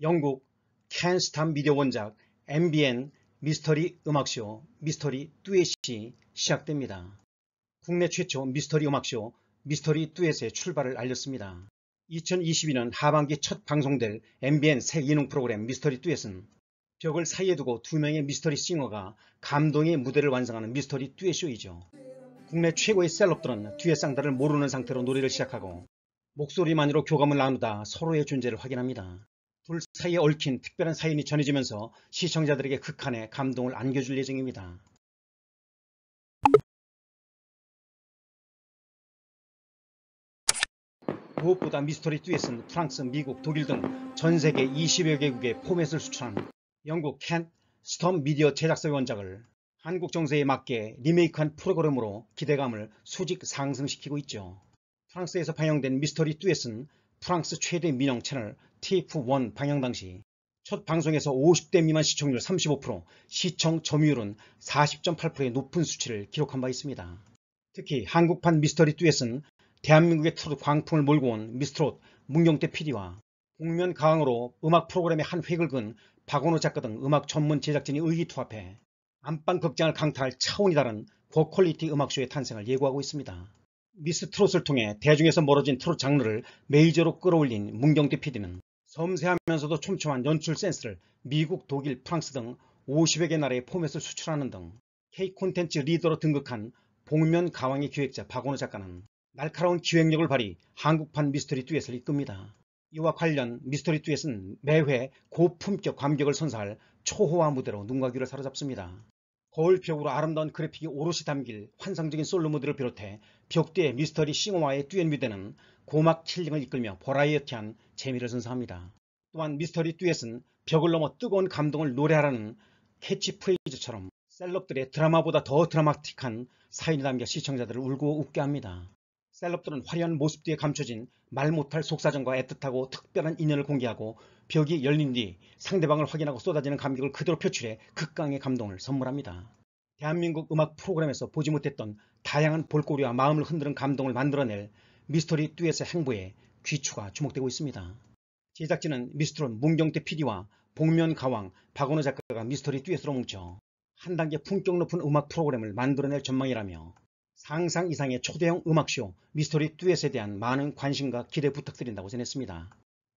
영국 캔스탄 미디어 원작 MBN 미스터리 음악쇼 미스터리 뚜엣이 시작됩니다. 국내 최초 미스터리 음악쇼 미스터리 뚜엣의 출발을 알렸습니다. 2022년 하반기 첫 방송될 MBN 새 예능 프로그램 미스터리 뚜엣은 벽을 사이에 두고 두 명의 미스터리 싱어가 감동의 무대를 완성하는 미스터리 듀엣쇼이죠. 국내 최고의 셀럽들은 뒤의 쌍다를 모르는 상태로 노래를 시작하고 목소리만으로 교감을 나누다 서로의 존재를 확인합니다. 불 사이에 얽힌 특별한 사연이 전해지면서 시청자들에게 극한의 감동을 안겨줄 예정입니다. 무엇보다 미스터리 듀엣은 프랑스, 미국, 독일 등 전세계 20여 개국의 포맷을 수출한 영국 캔 스톰 미디어 제작사 원작을 한국 정세에 맞게 리메이크한 프로그램으로 기대감을 수직 상승시키고 있죠. 프랑스에서 방영된 미스터리 듀엣은 프랑스 최대 민영 채널 TF1 방영 당시 첫 방송에서 50대 미만 시청률 35%, 시청 점유율은 40.8%의 높은 수치를 기록한 바 있습니다. 특히 한국판 미스터리 듀엣은 대한민국의 트롯 광풍을 몰고 온 미스트롯 문경태 PD와 국면 가왕으로 음악 프로그램의 한 획을 근 박원호 작가 등 음악 전문 제작진이 의기투합해 안방 극장을 강타할 차원이 다른 고퀄리티 음악쇼의 탄생을 예고하고 있습니다. 미스 트롯을 통해 대중에서 멀어진 트롯 장르를 메이저로 끌어올린 문경태 PD는 섬세하면서도 촘촘한 연출 센스를 미국, 독일, 프랑스 등 50여 개 나라의 포맷을 수출하는 등 K콘텐츠 리더로 등극한 복면 가왕의 기획자 박원호 작가는 날카로운 기획력을 발휘 한국판 미스터리 듀엣을 이끕니다. 이와 관련 미스터리 듀엣은 매회 고품격 감격을 선사할 초호화 무대로 눈과 귀를 사로잡습니다. 거울벽으로 아름다운 그래픽이 오롯이 담길 환상적인 솔로무드를 비롯해 벽뒤의 미스터리 싱어와의 듀엣 뮤대는 고막 킬링을 이끌며 버라이어티한 재미를 선사합니다. 또한 미스터리 듀엣은 벽을 넘어 뜨거운 감동을 노래하라는 캐치프레이즈처럼 셀럽들의 드라마보다 더 드라마틱한 사인이 담겨 시청자들을 울고 웃게 합니다. 셀럽들은 화려한 모습 뒤에 감춰진 말 못할 속사정과 애틋하고 특별한 인연을 공개하고 벽이 열린 뒤 상대방을 확인하고 쏟아지는 감격을 그대로 표출해 극강의 감동을 선물합니다. 대한민국 음악 프로그램에서 보지 못했던 다양한 볼거리와 마음을 흔드는 감동을 만들어낼 미스터리 듀엣의 행보에 귀추가 주목되고 있습니다. 제작진은 미스트론 문경태 PD와 복면 가왕 박원호 작가가 미스터리 듀엣으로 뭉쳐 한 단계 품격 높은 음악 프로그램을 만들어낼 전망이라며 상상 이상의 초대형 음악쇼 미스터리 듀엣에 대한 많은 관심과 기대 부탁드린다고 전했습니다.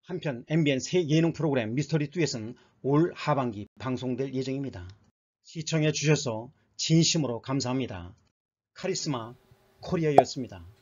한편 MBN 새 예능 프로그램 미스터리2에서는 올 하반기 방송될 예정입니다. 시청해 주셔서 진심으로 감사합니다. 카리스마 코리아였습니다.